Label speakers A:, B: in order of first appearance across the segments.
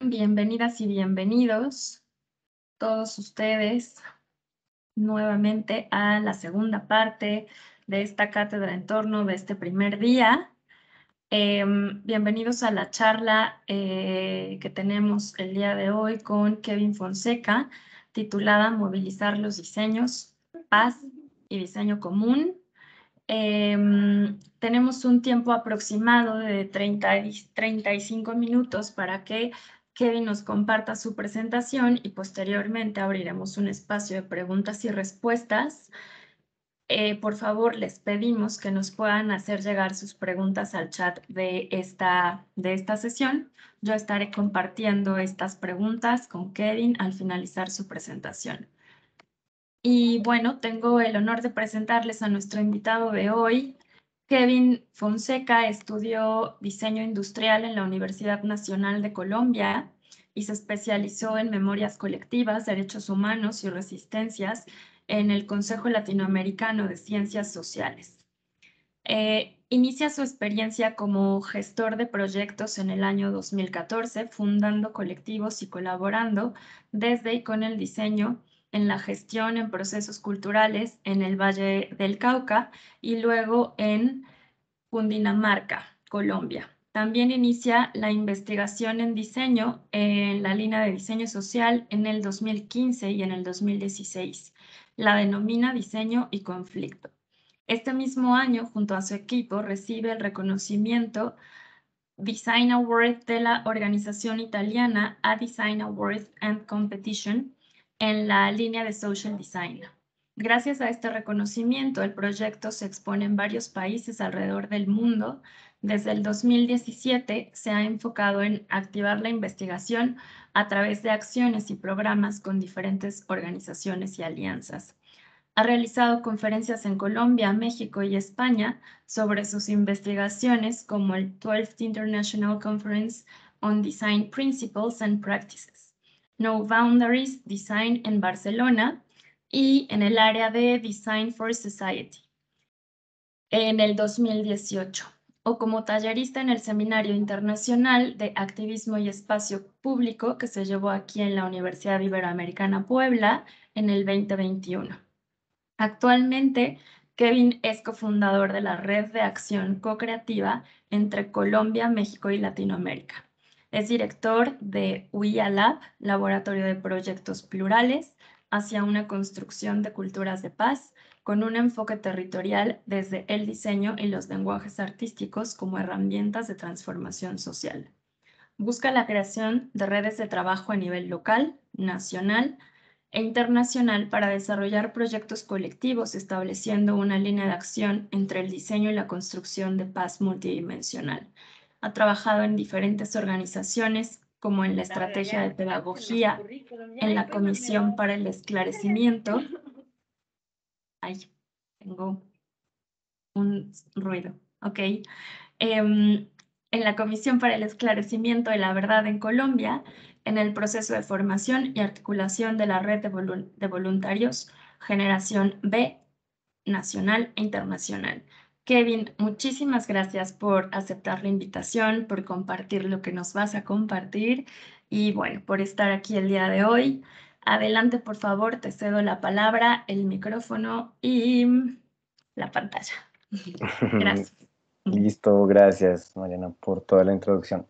A: Bienvenidas y bienvenidos todos ustedes nuevamente a la segunda parte de esta cátedra en torno de este primer día. Eh, bienvenidos a la charla eh, que tenemos el día de hoy con Kevin Fonseca, titulada Movilizar los diseños, paz y diseño común. Eh, tenemos un tiempo aproximado de 30, 35 minutos para que Kevin nos comparta su presentación y posteriormente abriremos un espacio de preguntas y respuestas. Eh, por favor, les pedimos que nos puedan hacer llegar sus preguntas al chat de esta, de esta sesión. Yo estaré compartiendo estas preguntas con Kevin al finalizar su presentación. Y bueno, tengo el honor de presentarles a nuestro invitado de hoy, Kevin Fonseca estudió diseño industrial en la Universidad Nacional de Colombia y se especializó en memorias colectivas, derechos humanos y resistencias en el Consejo Latinoamericano de Ciencias Sociales. Eh, inicia su experiencia como gestor de proyectos en el año 2014, fundando colectivos y colaborando desde y con el diseño en la gestión en procesos culturales en el Valle del Cauca y luego en Cundinamarca, Colombia. También inicia la investigación en diseño en la línea de diseño social en el 2015 y en el 2016. La denomina diseño y conflicto. Este mismo año, junto a su equipo, recibe el reconocimiento Design Award de la organización italiana A Design Award and Competition en la línea de Social Design. Gracias a este reconocimiento, el proyecto se expone en varios países alrededor del mundo. Desde el 2017 se ha enfocado en activar la investigación a través de acciones y programas con diferentes organizaciones y alianzas. Ha realizado conferencias en Colombia, México y España sobre sus investigaciones como el 12th International Conference on Design Principles and Practices. No Boundaries, Design en Barcelona y en el área de Design for Society en el 2018 o como tallerista en el Seminario Internacional de Activismo y Espacio Público que se llevó aquí en la Universidad Iberoamericana Puebla en el 2021. Actualmente, Kevin es cofundador de la Red de Acción Co-Creativa entre Colombia, México y Latinoamérica. Es director de UIA Lab, Laboratorio de Proyectos Plurales, hacia una construcción de culturas de paz con un enfoque territorial desde el diseño y los lenguajes artísticos como herramientas de transformación social. Busca la creación de redes de trabajo a nivel local, nacional e internacional para desarrollar proyectos colectivos estableciendo una línea de acción entre el diseño y la construcción de paz multidimensional ha trabajado en diferentes organizaciones como en la estrategia de pedagogía, en la comisión para el esclarecimiento. Ay, tengo un ruido, ok. Em, en la comisión para el esclarecimiento de la verdad en Colombia, en el proceso de formación y articulación de la red de voluntarios Generación B, nacional e internacional Kevin, muchísimas gracias por aceptar la invitación, por compartir lo que nos vas a compartir y bueno, por estar aquí el día de hoy. Adelante, por favor, te cedo la palabra, el micrófono y la pantalla.
B: Gracias. Listo, gracias Mariana por toda la introducción.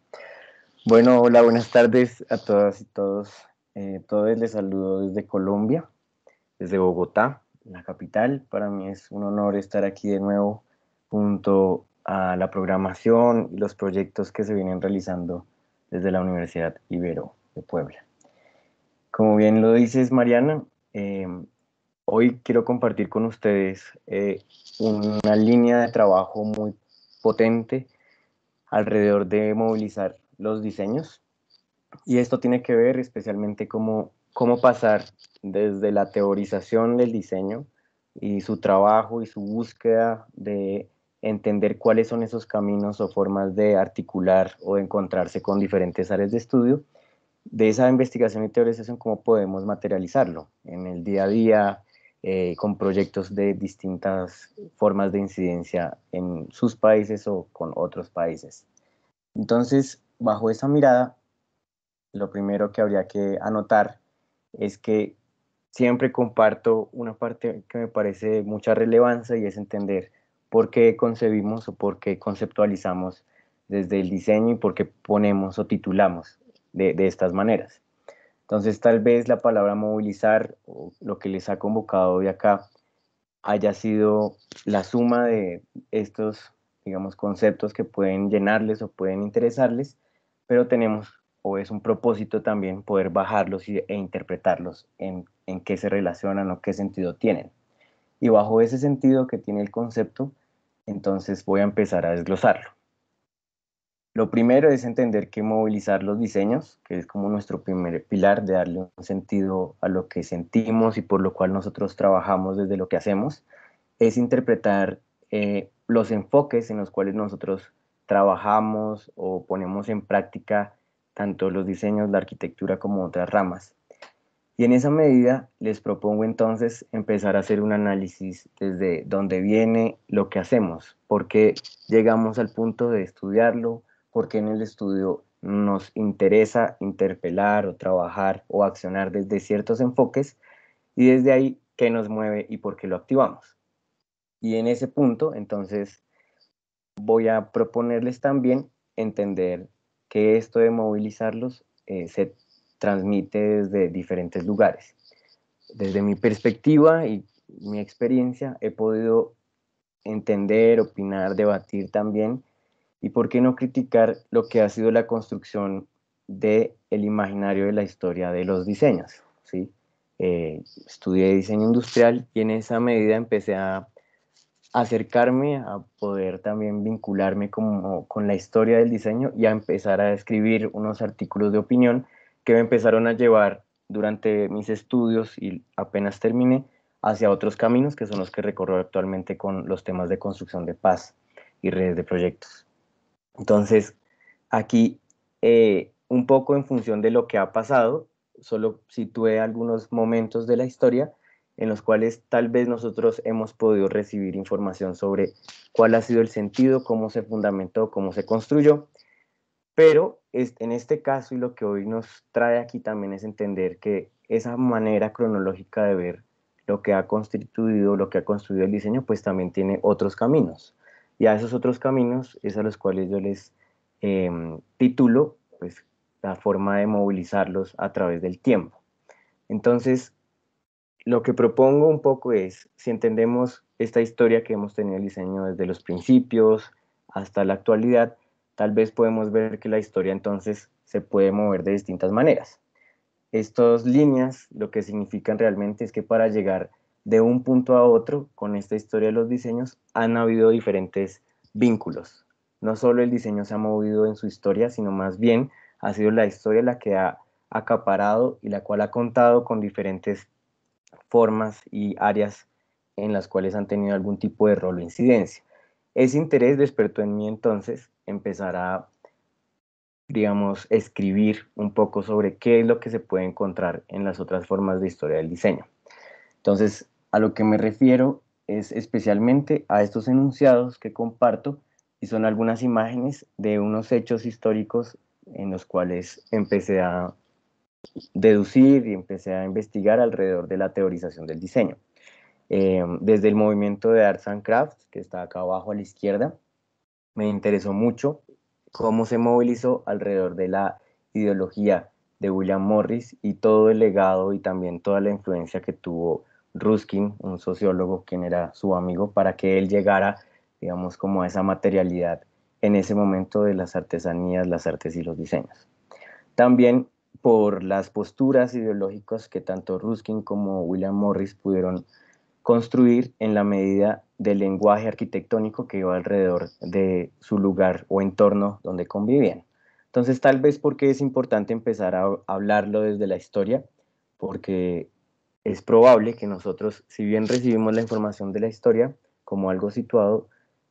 B: Bueno, hola, buenas tardes a todas y todos. Eh, todos les saludo desde Colombia, desde Bogotá, la capital. Para mí es un honor estar aquí de nuevo junto a la programación y los proyectos que se vienen realizando desde la Universidad Ibero de Puebla. Como bien lo dices, Mariana, em, hoy quiero compartir con ustedes eh, una línea de trabajo muy potente alrededor de movilizar los diseños. Y esto tiene que ver especialmente cómo, cómo pasar desde la teorización del diseño y su trabajo y su búsqueda de entender cuáles son esos caminos o formas de articular o encontrarse con diferentes áreas de estudio. De esa investigación y teorización, cómo podemos materializarlo en el día a día, eh, con proyectos de distintas formas de incidencia en sus países o con otros países. Entonces, bajo esa mirada, lo primero que habría que anotar es que siempre comparto una parte que me parece de mucha relevancia y es entender por qué concebimos o porque conceptualizamos desde el diseño y porque ponemos o titulamos de, estas maneras. Entonces tal vez la palabra movilizar o lo que les ha convocado hoy acá haya sido la suma de estos, digamos, conceptos que pueden llenarles o pueden interesarles, pero tenemos o es un propósito también poder bajarlos e interpretarlos en qué se relacionan o qué sentido tienen. Y bajo ese sentido que tiene el concepto, entonces voy a empezar a desglosarlo. Lo primero es entender que movilizar los diseños, que es como nuestro primer pilar de darle un sentido a lo que sentimos y por lo cual nosotros trabajamos desde lo que hacemos, es interpretar eh, los enfoques en los cuales nosotros trabajamos o ponemos en práctica tanto los diseños, la arquitectura como otras ramas. Y en esa medida les propongo entonces empezar a hacer un análisis desde dónde viene lo que hacemos, por qué llegamos al punto de estudiarlo, por qué en el estudio nos interesa interpelar o trabajar o accionar desde ciertos enfoques y desde ahí qué nos mueve y por qué lo activamos. Y en ese punto entonces voy a proponerles también entender que esto de movilizarlos eh, se transmite desde diferentes lugares. Desde mi perspectiva y mi experiencia he podido entender, opinar, debatir también y por qué no criticar lo que ha sido la construcción de el imaginario de la historia de los diseños. ¿sí? Eh, estudié diseño industrial y en esa medida empecé a acercarme a poder también vincularme como, con la historia del diseño y a empezar a escribir unos artículos de opinión que me empezaron a llevar durante mis estudios y apenas terminé hacia otros caminos que son los que recorro actualmente con los temas de construcción de paz y redes de proyectos. Entonces, aquí, eh, un poco en función de lo que ha pasado, solo situé algunos momentos de la historia en los cuales tal vez nosotros hemos podido recibir información sobre cuál ha sido el sentido, cómo se fundamentó, cómo se construyó, pero en este caso y lo que hoy nos trae aquí también es entender que esa manera cronológica de ver lo que ha constituido, lo que ha construido el diseño, pues también tiene otros caminos. Y a esos otros caminos es a los cuales yo les em, titulo pues, la forma de movilizarlos a través del tiempo. Entonces, lo que propongo un poco es, si entendemos esta historia que hemos tenido el diseño desde los principios hasta la actualidad, tal vez podemos ver que la historia entonces se puede mover de distintas maneras. Estas líneas lo que significan realmente es que para llegar de un punto a otro con esta historia de los diseños han habido diferentes vínculos. No solo el diseño se ha movido en su historia, sino más bien ha sido la historia la que ha acaparado y la cual ha contado con diferentes formas y áreas en las cuales han tenido algún tipo de rol o incidencia. Ese interés despertó en mí entonces empezar a, digamos, escribir un poco sobre qué es lo que se puede encontrar en las otras formas de historia del diseño. Entonces, a lo que me refiero es especialmente a estos enunciados que comparto y son algunas imágenes de unos hechos históricos en los cuales empecé a deducir y empecé a investigar alrededor de la teorización del diseño. Eh, desde el movimiento de Arts and Crafts, que está acá abajo a la izquierda. Me interesó mucho cómo se movilizó alrededor de la ideología de William Morris y todo el legado y también toda la influencia que tuvo Ruskin, un sociólogo quien era su amigo, para que él llegara, digamos, como a esa materialidad en ese momento de las artesanías, las artes y los diseños. También por las posturas ideológicas que tanto Ruskin como William Morris pudieron construir en la medida del lenguaje arquitectónico que iba alrededor de su lugar o entorno donde convivían. Entonces, tal vez porque es importante empezar a hablarlo desde la historia, porque es probable que nosotros, si bien recibimos la información de la historia como algo situado,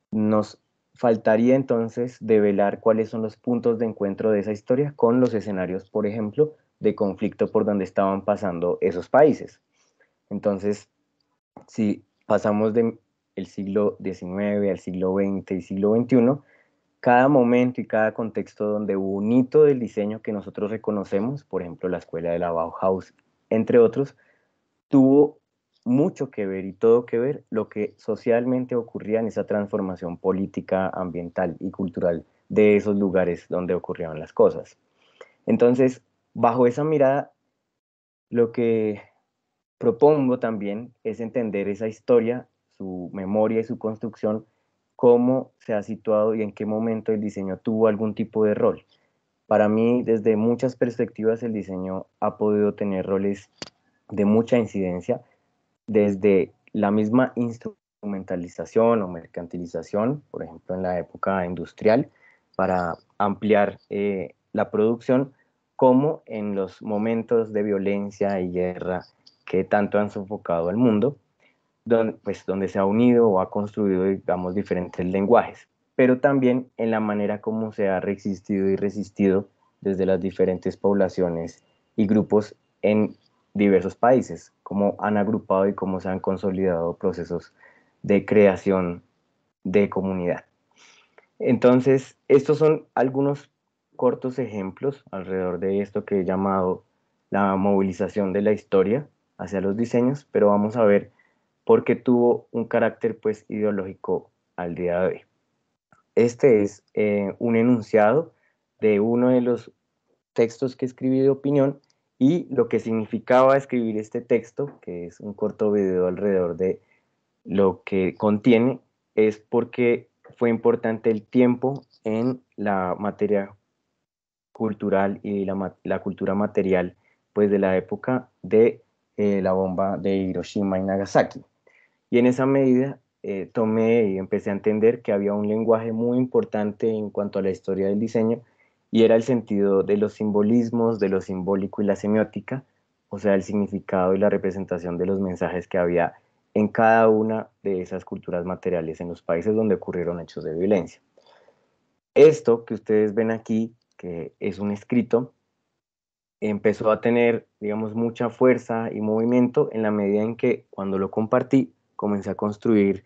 B: nos faltaría entonces develar cuáles son los puntos de encuentro de esa historia con los escenarios, por ejemplo, de conflicto por donde estaban pasando esos países. Entonces, si pasamos del siglo XIX al siglo XX y siglo XXI, cada momento y cada contexto donde hubo un hito del diseño que nosotros reconocemos, por ejemplo la escuela de la Bauhaus, entre otros, tuvo mucho que ver y todo que ver lo que socialmente ocurría en esa transformación política, ambiental y cultural de esos lugares donde ocurrieron las cosas. Entonces, bajo esa mirada, lo que propongo también es entender esa historia, su memoria y su construcción, cómo se ha situado y en qué momento el diseño tuvo algún tipo de rol. Para mí, desde muchas perspectivas, el diseño ha podido tener roles de mucha incidencia, desde la misma instrumentalización o mercantilización, por ejemplo, en la época industrial, para ampliar eh, la producción, como en los momentos de violencia y guerra que tanto han sofocado al mundo, donde, pues, donde se ha unido o ha construido, digamos, diferentes lenguajes, pero también en la manera como se ha resistido y resistido desde las diferentes poblaciones y grupos en diversos países, cómo han agrupado y cómo se han consolidado procesos de creación de comunidad. Entonces, estos son algunos cortos ejemplos alrededor de esto que he llamado la movilización de la historia, hacia los diseños, pero vamos a ver por qué tuvo un carácter pues ideológico al día de hoy. Este es eh, un enunciado de uno de los textos que escribí de opinión y lo que significaba escribir este texto, que es un corto video alrededor de lo que contiene, es porque fue importante el tiempo en la materia cultural y la, la cultura material pues de la época de eh, la bomba de Hiroshima y Nagasaki. Y en esa medida eh, tomé y empecé a entender que había un lenguaje muy importante en cuanto a la historia del diseño y era el sentido de los simbolismos, de lo simbólico y la semiótica, o sea, el significado y la representación de los mensajes que había en cada una de esas culturas materiales en los países donde ocurrieron hechos de violencia. Esto que ustedes ven aquí, que es un escrito, empezó a tener, digamos, mucha fuerza y movimiento en la medida en que cuando lo compartí, comencé a construir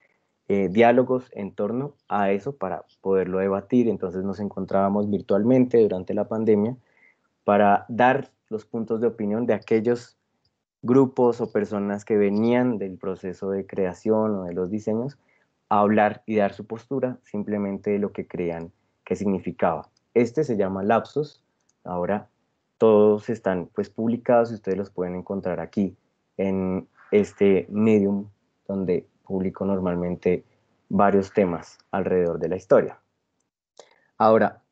B: eh, diálogos en torno a eso para poderlo debatir. Entonces nos encontrábamos virtualmente durante la pandemia para dar los puntos de opinión de aquellos grupos o personas que venían del proceso de creación o de los diseños a hablar y dar su postura simplemente de lo que creían que significaba. Este se llama lapsus, ahora todos están pues publicados y ustedes los pueden encontrar aquí en este medium donde publico normalmente varios temas alrededor de la historia. Ahora,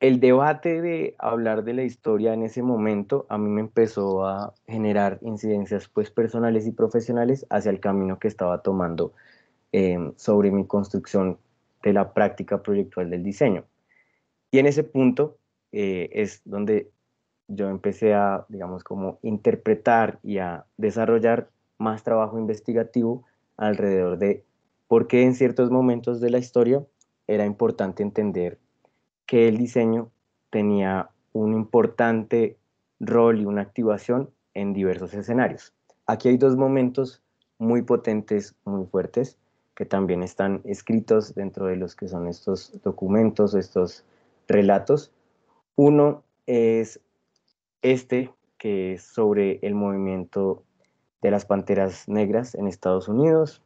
B: el debate de hablar de la historia en ese momento a mí me empezó a generar incidencias pues personales y profesionales hacia el camino que estaba tomando em, sobre mi construcción de la práctica proyectual del diseño. Y en ese punto eh, es donde yo empecé a, digamos, como interpretar y a desarrollar más trabajo investigativo alrededor de por qué en ciertos momentos de la historia era importante entender que el diseño tenía un importante rol y una activación en diversos escenarios. Aquí hay dos momentos muy potentes, muy fuertes, que también están escritos dentro de los que son estos documentos, estos relatos. Uno es este, que es sobre el movimiento de las panteras negras en Estados Unidos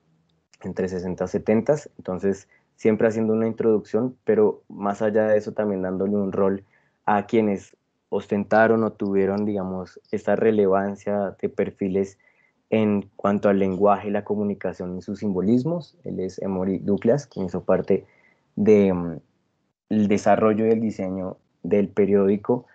B: entre 60 y 70. Entonces, siempre haciendo una introducción, pero más allá de eso también dándole un rol a quienes ostentaron o tuvieron, digamos, esta relevancia de perfiles en cuanto al lenguaje, la comunicación y sus simbolismos. Él es Emory Douglas, quien hizo parte del de, mm, el desarrollo y el diseño del periódico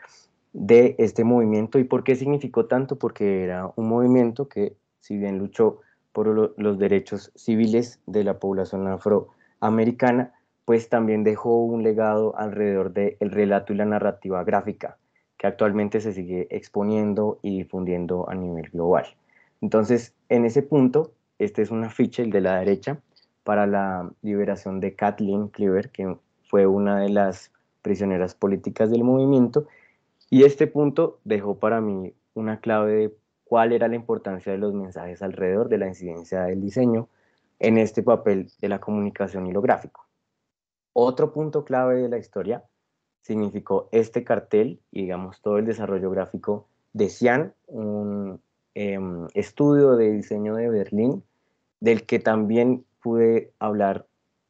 B: de este movimiento. ¿Y por qué significó tanto? Porque era un movimiento que, si bien luchó por los derechos civiles de la población afroamericana, pues también dejó un legado alrededor del relato y la narrativa gráfica, que actualmente se sigue exponiendo y difundiendo a nivel global. Entonces, en ese punto, este es un afiche, el de la derecha, para la liberación de Kathleen Cleaver, que fue una de las prisioneras políticas del movimiento, y este punto dejó para mí una clave de cuál era la importancia de los mensajes alrededor de la incidencia del diseño en este papel de la comunicación y lo gráfico. Otro punto clave de la historia significó este cartel y digamos todo el desarrollo gráfico de Cian, un em, estudio de diseño de Berlín, del que también pude hablar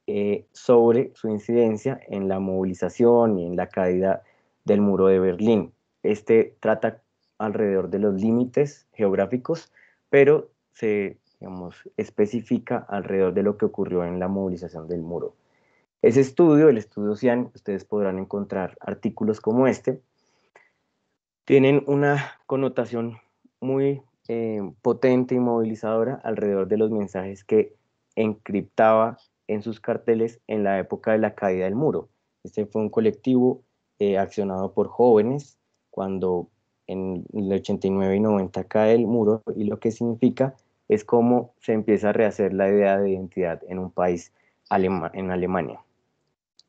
B: eh, sobre su incidencia en la movilización y en la caída del muro de Berlín. Este trata alrededor de los límites geográficos, pero se digamos, especifica alrededor de lo que ocurrió en la movilización del muro. Ese estudio, el estudio CIAN, ustedes podrán encontrar artículos como este, tienen una connotación muy eh, potente y movilizadora alrededor de los mensajes que encriptaba en sus carteles en la época de la caída del muro. Este fue un colectivo eh, accionado por jóvenes cuando en el 89 y 90 cae el muro y lo que significa es cómo se empieza a rehacer la idea de identidad en un país en Alemania,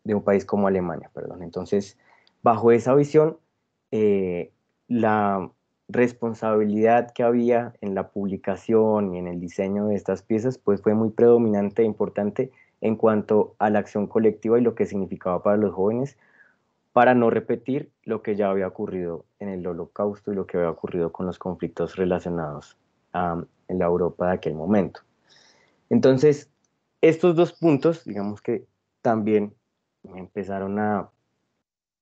B: de un país como Alemania, perdón. Entonces, bajo esa visión, eh, la responsabilidad que había en la publicación y en el diseño de estas piezas, pues fue muy predominante e importante en cuanto a la acción colectiva y lo que significaba para los jóvenes, para no repetir lo que ya había ocurrido en el holocausto y lo que había ocurrido con los conflictos relacionados en la Europa de aquel momento. Entonces, estos dos puntos, digamos que también me empezaron a,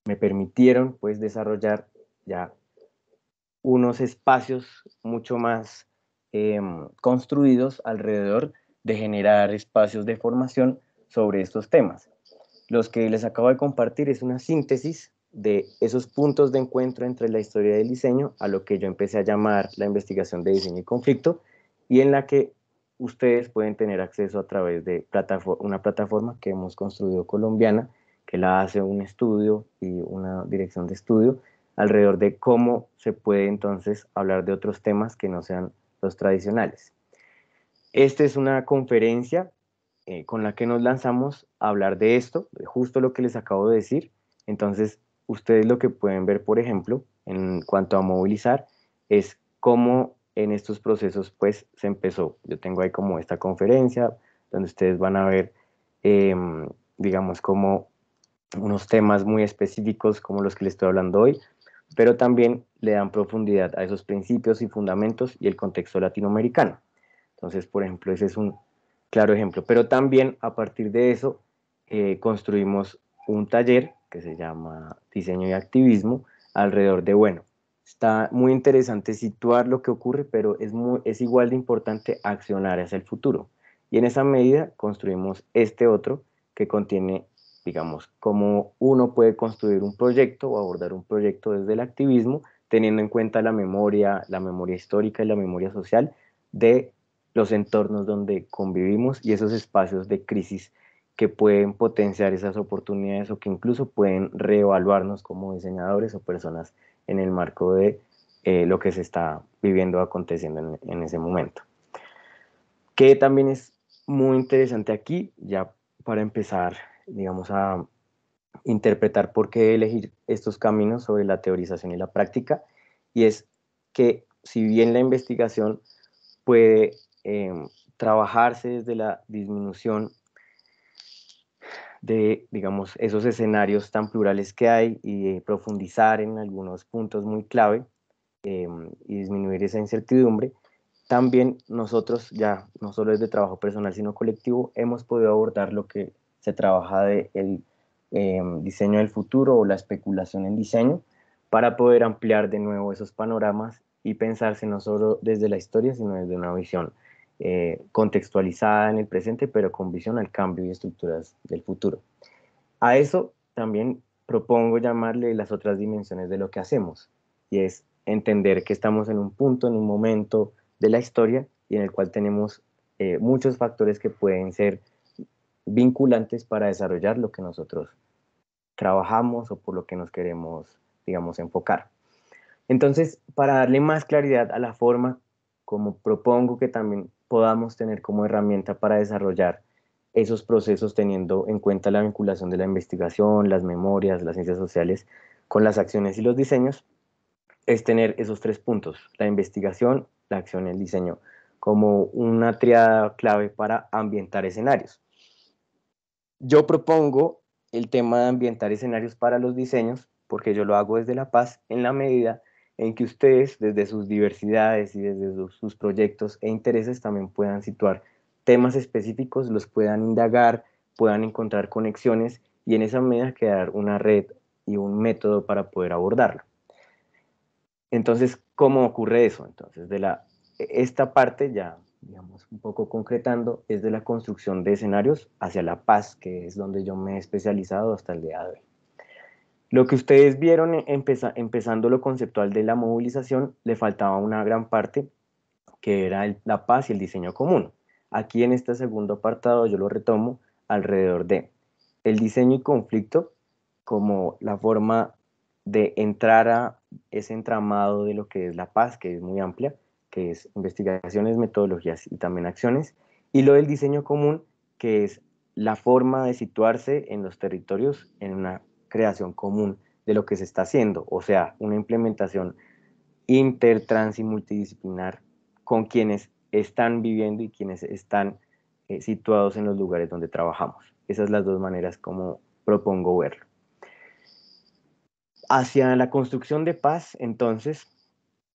B: me permitieron pues desarrollar ya unos espacios mucho más em, construidos alrededor de generar espacios de formación sobre estos temas. Los que les acabo de compartir es una síntesis de esos puntos de encuentro entre la historia del diseño a lo que yo empecé a llamar la investigación de diseño y conflicto y en la que ustedes pueden tener acceso a través de una plataforma que hemos construido colombiana que la hace un estudio y una dirección de estudio alrededor de cómo se puede entonces hablar de otros temas que no sean los tradicionales. Esta es una conferencia eh, con la que nos lanzamos a hablar de esto, justo lo que les acabo de decir. Entonces, ustedes lo que pueden ver, por ejemplo, en cuanto a movilizar, es cómo en estos procesos pues se empezó. Yo tengo ahí como esta conferencia donde ustedes van a ver, em, digamos, como unos temas muy específicos como los que les estoy hablando hoy, pero también le dan profundidad a esos principios y fundamentos y el contexto latinoamericano. Entonces, por ejemplo, ese es un claro ejemplo. Pero también a partir de eso eh, construimos un taller que se llama Diseño y Activismo alrededor de, bueno, está muy interesante situar lo que ocurre, pero es, es igual de importante accionar hacia el futuro. Y en esa medida construimos este otro que contiene, digamos, cómo uno puede construir un proyecto o abordar un proyecto desde el activismo, teniendo en cuenta la memoria, la memoria histórica y la memoria social de los entornos donde convivimos y esos espacios de crisis que pueden potenciar esas oportunidades o que incluso pueden reevaluarnos como diseñadores o personas en el marco de eh, lo que se está viviendo o aconteciendo en, en, ese momento. Que también es muy interesante aquí, ya para empezar, digamos, a interpretar por qué elegir estos caminos sobre la teorización y la práctica, y es que si bien la investigación puede Em, trabajarse desde la disminución de, digamos, esos escenarios tan plurales que hay y profundizar en algunos puntos muy clave em, y disminuir esa incertidumbre. También nosotros, ya no solo desde trabajo personal, sino colectivo, hemos podido abordar lo que se trabaja de el em, diseño del futuro o la especulación en diseño para poder ampliar de nuevo esos panoramas y pensarse no solo desde la historia, sino desde una visión eh, contextualizada en el presente, pero con visión al cambio y estructuras del futuro. A eso también propongo llamarle las otras dimensiones de lo que hacemos, y es entender que estamos en un punto, en un momento de la historia y en el cual tenemos eh, muchos factores que pueden ser vinculantes para desarrollar lo que nosotros trabajamos o por lo que nos queremos, digamos, enfocar. Entonces, para darle más claridad a la forma, como propongo que también podamos tener como herramienta para desarrollar esos procesos teniendo en cuenta la vinculación de la investigación, las memorias, las ciencias sociales con las acciones y los diseños, es tener esos tres puntos, la investigación, la acción y el diseño, como una triada clave para ambientar escenarios. Yo propongo el tema de ambientar escenarios para los diseños, porque yo lo hago desde La Paz, en la medida en que ustedes desde sus diversidades y desde sus proyectos e intereses también puedan situar temas específicos, los puedan indagar, puedan encontrar conexiones y en esa medida crear una red y un método para poder abordarlo. Entonces, ¿cómo ocurre eso? Entonces, de la, esta parte ya, digamos, un poco concretando, es de la construcción de escenarios hacia la paz, que es donde yo me he especializado hasta el día de hoy. Lo que ustedes vieron e-, empezando lo conceptual de la movilización, le faltaba una gran parte que era la paz y el diseño común. Aquí en este segundo apartado yo lo retomo alrededor de el diseño y conflicto como la forma de entrar a ese entramado de lo que es la paz, que es muy amplia, que es investigaciones, metodologías y también acciones, y lo del diseño común, que es la forma de situarse en los territorios en una creación común de lo que se está haciendo, o sea, una implementación intertrans y multidisciplinar con quienes están viviendo y quienes están eh, situados en los lugares donde trabajamos. Esas son las dos maneras como propongo verlo. Hacia la construcción de paz, entonces,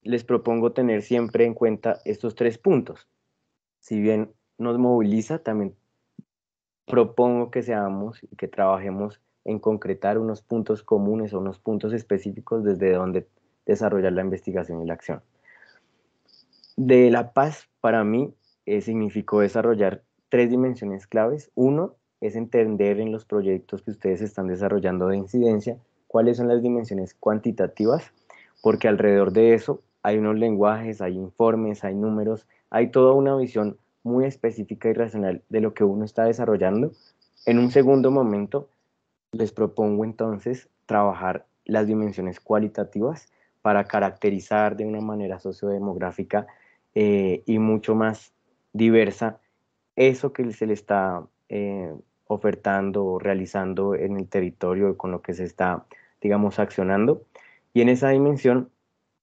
B: les propongo tener siempre en cuenta estos tres puntos. Si bien nos moviliza, también propongo que seamos y que trabajemos en concretar unos puntos comunes o unos puntos específicos desde donde desarrollar la investigación y la acción. De la paz, para mí, eh, significó desarrollar tres dimensiones claves. Uno es entender en los proyectos que ustedes están desarrollando de incidencia cuáles son las dimensiones cuantitativas, porque alrededor de eso hay unos lenguajes, hay informes, hay números, hay toda una visión muy específica y racional de lo que uno está desarrollando. En un segundo momento, les propongo entonces trabajar las dimensiones cualitativas para caracterizar de una manera sociodemográfica eh, y mucho más diversa eso que se le está eh, ofertando o realizando en el territorio con lo que se está, digamos, accionando. Y en esa dimensión,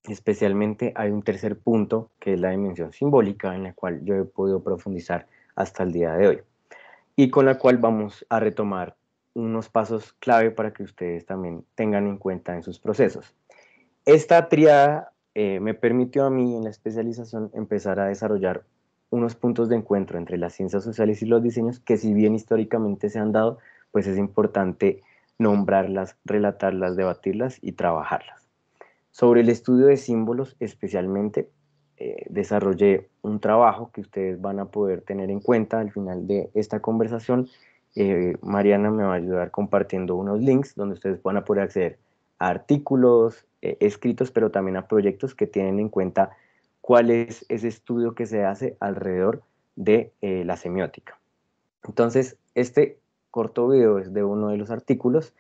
B: especialmente, hay un tercer punto, que es la dimensión simbólica, en la cual yo he podido profundizar hasta el día de hoy, y con la cual vamos a retomar unos pasos clave para que ustedes también tengan en cuenta en sus procesos. Esta triada eh, me permitió a mí en la especialización empezar a desarrollar unos puntos de encuentro entre las ciencias sociales y los diseños que si bien históricamente se han dado, pues es importante nombrarlas, relatarlas, debatirlas y trabajarlas. Sobre el estudio de símbolos especialmente, eh, desarrollé un trabajo que ustedes van a poder tener en cuenta al final de esta conversación, eh, Mariana me va a ayudar compartiendo unos links donde ustedes puedan poder acceder a artículos eh, escritos, pero también a proyectos que tienen en cuenta cuál es ese estudio que se hace alrededor de eh, la semiótica. Entonces, este corto video es de uno de los artículos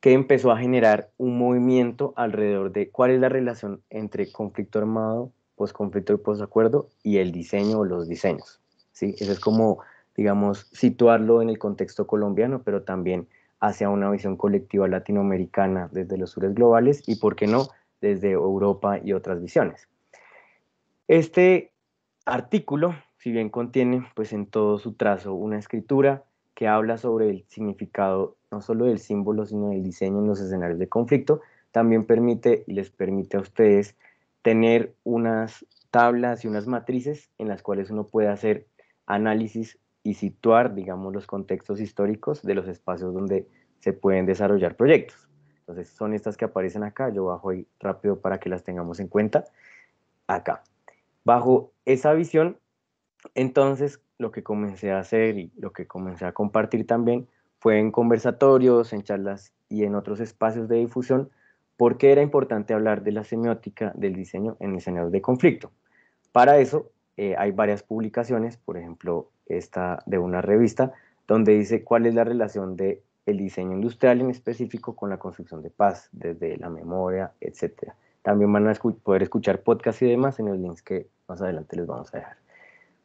B: que empezó a generar un movimiento alrededor de cuál es la relación entre conflicto armado, posconflicto y posacuerdo y el diseño o los diseños. ¿sí? Ese es como digamos, situarlo en el contexto colombiano, pero también hacia una visión colectiva latinoamericana desde los sures globales y, por qué no, desde Europa y otras visiones. Este artículo, si bien contiene, pues en todo su trazo, una escritura que habla sobre el significado no solo del símbolo, sino del diseño en los escenarios de conflicto, también permite y les permite a ustedes tener unas tablas y unas matrices en las cuales uno puede hacer análisis y situar, digamos, los contextos históricos de los espacios donde se pueden desarrollar proyectos. Entonces son estas que aparecen acá, yo bajo ahí rápido para que las tengamos en cuenta, acá. Bajo esa visión, entonces lo que comencé a hacer y lo que comencé a compartir también fue en conversatorios, en charlas y en otros espacios de difusión, porque era importante hablar de la semiótica del diseño en escenarios de conflicto. Para eso eh, hay varias publicaciones, por ejemplo, esta de una revista, donde dice cuál es la relación de el diseño industrial en específico con la construcción de paz, desde la memoria, etc. También van a poder escuchar podcasts y demás en los links que más adelante les vamos a dejar.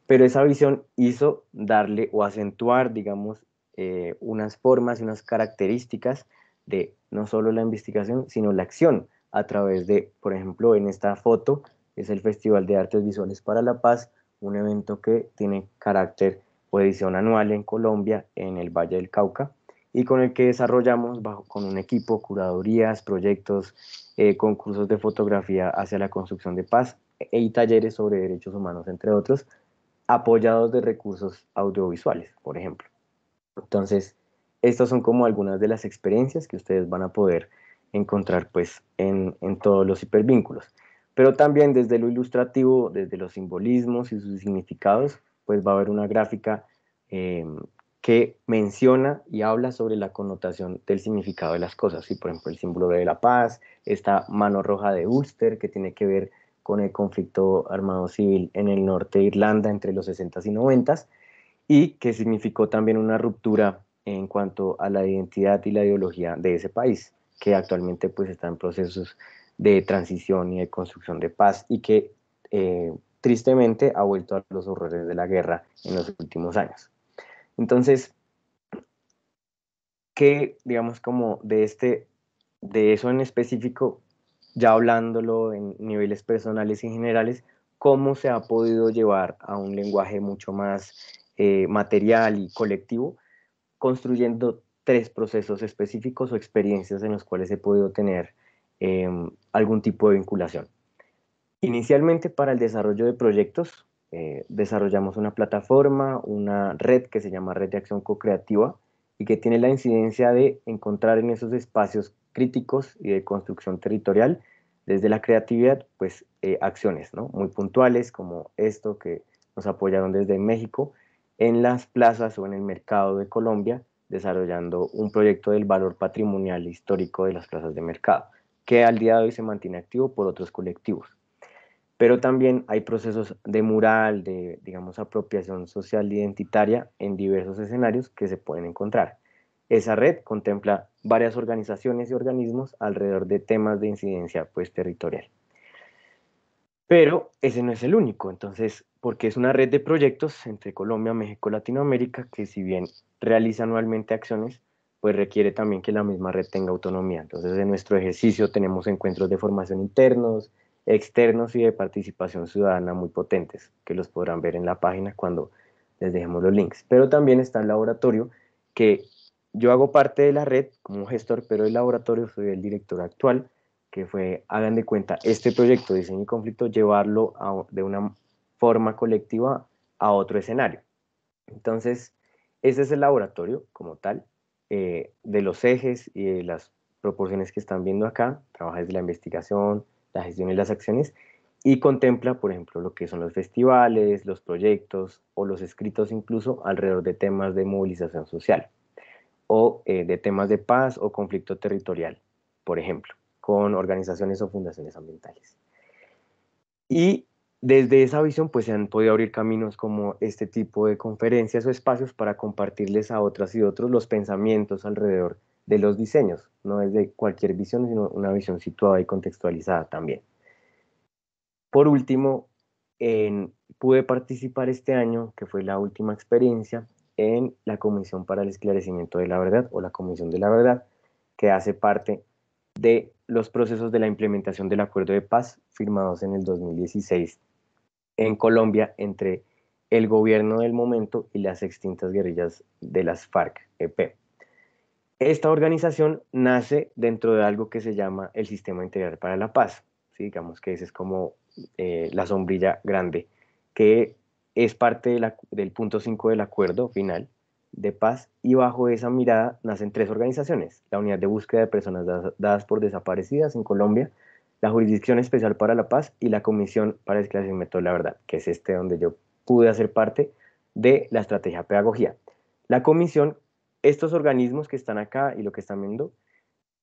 B: Pero esa visión hizo darle o acentuar, digamos, eh, unas formas y unas características de no solo la investigación, sino la acción a través de, por ejemplo, en esta foto es el Festival de Artes Visuales para la Paz, un evento que tiene carácter o edición anual en Colombia, en el Valle del Cauca, y con el que desarrollamos con un equipo curadurías, proyectos, eh, concursos de fotografía hacia la construcción de paz e, y talleres sobre derechos humanos, entre otros, apoyados de recursos audiovisuales, por ejemplo. Entonces, estas son como algunas de las experiencias que ustedes van a poder encontrar pues en todos los hipervínculos pero también desde lo ilustrativo, desde los simbolismos y sus significados, pues va a haber una gráfica em, que menciona y habla sobre la connotación del significado de las cosas. Y por ejemplo, el símbolo de la paz, esta mano roja de Ulster que tiene que ver con el conflicto armado civil en el norte de Irlanda entre los 60 y 90 y que significó también una ruptura en cuanto a la identidad y la ideología de ese país, que actualmente pues está en procesos de transición y de construcción de paz y que eh, tristemente ha vuelto a los horrores de la guerra en los últimos años. Entonces, ¿qué, digamos como de este, de eso en específico, ya hablándolo en niveles personales y generales, cómo se ha podido llevar a un lenguaje mucho más eh, material y colectivo, construyendo tres procesos específicos o experiencias en los cuales he podido tener eh, algún tipo de vinculación. Inicialmente para el desarrollo de proyectos eh, desarrollamos una plataforma, una red que se llama Red de Acción Co-Creativa y que tiene la incidencia de encontrar en esos espacios críticos y de construcción territorial desde la creatividad, pues eh, acciones ¿no? muy puntuales como esto que nos apoyaron desde México en las plazas o en el mercado de Colombia desarrollando un proyecto del valor patrimonial histórico de las plazas de mercado que al día de hoy se mantiene activo por otros colectivos. Pero también hay procesos de mural, de, digamos, apropiación social e identitaria en diversos escenarios que se pueden encontrar. Esa red contempla varias organizaciones y organismos alrededor de temas de incidencia pues, territorial. Pero ese no es el único, entonces, porque es una red de proyectos entre Colombia, México, Latinoamérica, que si bien realiza anualmente acciones, pues requiere también que la misma red tenga autonomía. Entonces, en nuestro ejercicio tenemos encuentros de formación internos, externos y de participación ciudadana muy potentes, que los podrán ver en la página cuando les dejemos los links. Pero también está el laboratorio, que yo hago parte de la red como gestor, pero el laboratorio soy el director actual, que fue, hagan de cuenta, este proyecto de Diseño y Conflicto, llevarlo de una forma colectiva a otro escenario. Entonces, ese es el laboratorio como tal, eh, de los ejes y las proporciones que están viendo acá, trabaja desde la investigación, la gestión y las acciones, y contempla, por ejemplo, lo que son los festivales, los proyectos o los escritos incluso alrededor de temas de movilización social o eh, de temas de paz o conflicto territorial, por ejemplo, con organizaciones o fundaciones ambientales. Y desde esa visión pues se han podido abrir caminos como este tipo de conferencias o espacios para compartirles a otras y otros los pensamientos alrededor de los diseños, no desde cualquier visión, sino una visión situada y contextualizada también. Por último, pude participar este año, que fue la última experiencia, en la Comisión para el Esclarecimiento de la Verdad o la Comisión de la Verdad, que hace parte de los procesos de la implementación del Acuerdo de Paz firmados en el 2016 en Colombia entre el gobierno del momento y las extintas guerrillas de las FARC-EP. Esta organización nace dentro de algo que se llama el Sistema Integral para la Paz, digamos que esa es como eh, la sombrilla grande, que es parte del punto 5 del acuerdo final de paz y bajo esa mirada nacen tres organizaciones, la Unidad de Búsqueda de Personas Dadas por Desaparecidas en Colombia, la Jurisdicción Especial para la Paz y la Comisión para el Esclarecimiento de la Verdad, que es este donde yo pude hacer parte de la estrategia pedagogía. La comisión, estos organismos que están acá y lo que están viendo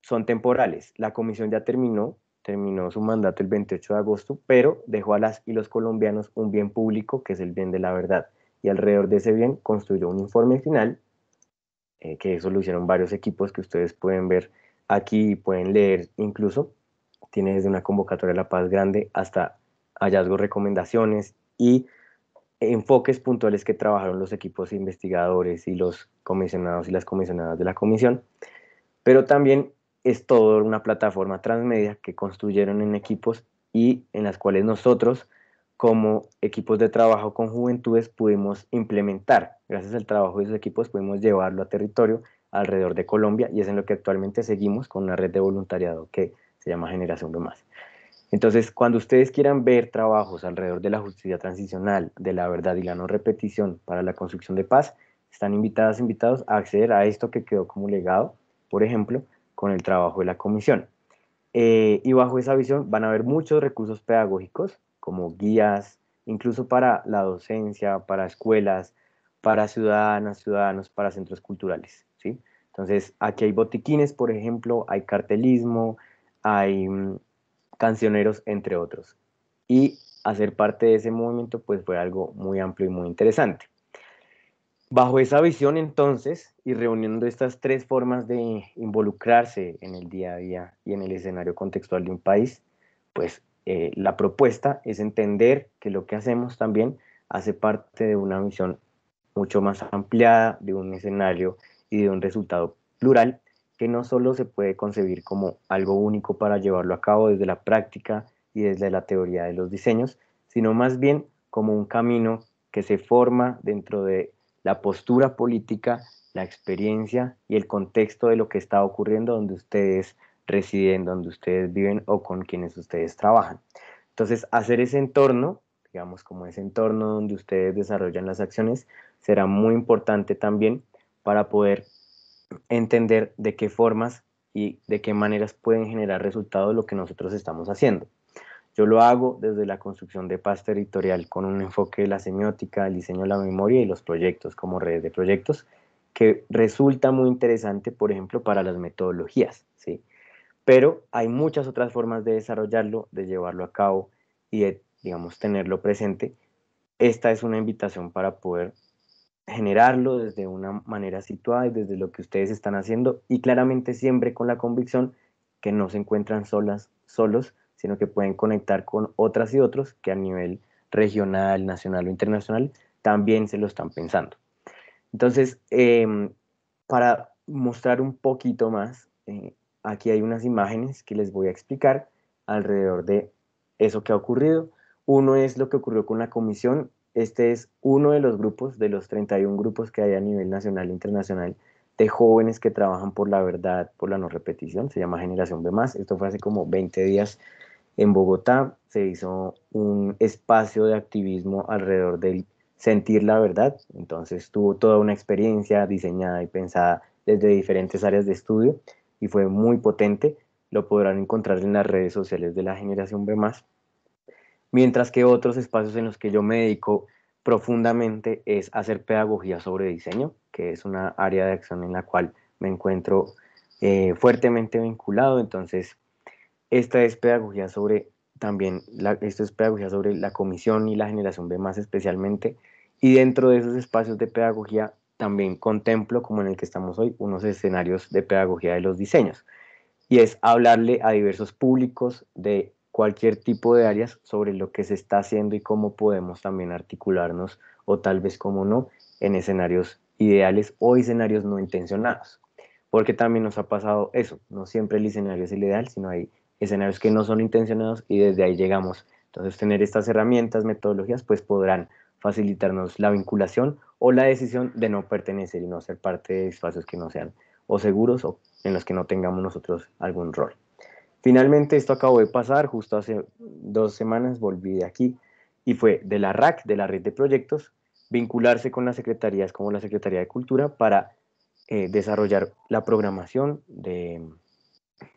B: son temporales. La comisión ya terminó, terminó su mandato el 28 de agosto, pero dejó a las y los colombianos un bien público que es el bien de la verdad. Y alrededor de ese bien construyó un informe final, eh, que eso lo hicieron varios equipos que ustedes pueden ver aquí y pueden leer incluso, tiene desde una convocatoria de la paz grande hasta hallazgos, recomendaciones y enfoques puntuales que trabajaron los equipos investigadores y los comisionados y las comisionadas de la comisión, pero también es toda una plataforma transmedia que construyeron en equipos y en las cuales nosotros como equipos de trabajo con juventudes pudimos implementar, gracias al trabajo de esos equipos pudimos llevarlo a territorio alrededor de Colombia y es en lo que actualmente seguimos con una red de voluntariado que se llama Generación más. Entonces, cuando ustedes quieran ver trabajos alrededor de la justicia transicional, de la verdad y la no repetición para la construcción de paz, están invitadas, invitados a acceder a esto que quedó como legado, por ejemplo, con el trabajo de la comisión. Eh, y bajo esa visión van a haber muchos recursos pedagógicos, como guías, incluso para la docencia, para escuelas, para ciudadanas, ciudadanos, para centros culturales. ¿sí? Entonces, aquí hay botiquines, por ejemplo, hay cartelismo, hay mm, cancioneros, entre otros. Y hacer parte de ese movimiento pues fue algo muy amplio y muy interesante. Bajo esa visión entonces, y reuniendo estas tres formas de involucrarse en el día a día y en el escenario contextual de un país, pues eh, la propuesta es entender que lo que hacemos también hace parte de una visión mucho más ampliada, de un escenario y de un resultado plural que no solo se puede concebir como algo único para llevarlo a cabo desde la práctica y desde la teoría de los diseños, sino más bien como un camino que se forma dentro de la postura política, la experiencia y el contexto de lo que está ocurriendo donde ustedes residen, donde ustedes viven o con quienes ustedes trabajan. Entonces, hacer ese entorno, digamos como ese entorno donde ustedes desarrollan las acciones, será muy importante también para poder entender de qué formas y de qué maneras pueden generar resultados lo que nosotros estamos haciendo. Yo lo hago desde la construcción de paz territorial con un enfoque de la semiótica, el diseño de la memoria y los proyectos como redes de proyectos, que resulta muy interesante, por ejemplo, para las metodologías, ¿sí? Pero hay muchas otras formas de desarrollarlo, de llevarlo a cabo y de, digamos, tenerlo presente. Esta es una invitación para poder generarlo desde una manera situada y desde lo que ustedes están haciendo y claramente siempre con la convicción que no se encuentran solas, solos, sino que pueden conectar con otras y otros que a nivel regional, nacional o internacional también se lo están pensando. Entonces, em, para mostrar un poquito más, eh, aquí hay unas imágenes que les voy a explicar alrededor de eso que ha ocurrido. Uno es lo que ocurrió con la comisión este es uno de los grupos, de los 31 grupos que hay a nivel nacional e internacional, de jóvenes que trabajan por la verdad, por la no repetición, se llama Generación B. Esto fue hace como 20 días en Bogotá, se hizo un espacio de activismo alrededor del sentir la verdad, entonces tuvo toda una experiencia diseñada y pensada desde diferentes áreas de estudio y fue muy potente, lo podrán encontrar en las redes sociales de la Generación B mientras que otros espacios en los que yo me dedico profundamente es hacer pedagogía sobre diseño, que es una área de acción en la cual me encuentro eh, fuertemente vinculado. Entonces, esta es pedagogía sobre también, la, esto es pedagogía sobre la comisión y la generación B más especialmente. Y dentro de esos espacios de pedagogía también contemplo, como en el que estamos hoy, unos escenarios de pedagogía de los diseños. Y es hablarle a diversos públicos de cualquier tipo de áreas sobre lo que se está haciendo y cómo podemos también articularnos o tal vez cómo no en escenarios ideales o escenarios no intencionados. Porque también nos ha pasado eso, no siempre el escenario es el ideal, sino hay escenarios que no son intencionados y desde ahí llegamos. Entonces tener estas herramientas, metodologías, pues podrán facilitarnos la vinculación o la decisión de no pertenecer y no ser parte de espacios que no sean o seguros o en los que no tengamos nosotros algún rol. Finalmente esto acabó de pasar, justo hace dos semanas volví de aquí y fue de la RAC, de la Red de Proyectos, vincularse con las secretarías como la Secretaría de Cultura para eh, desarrollar la programación de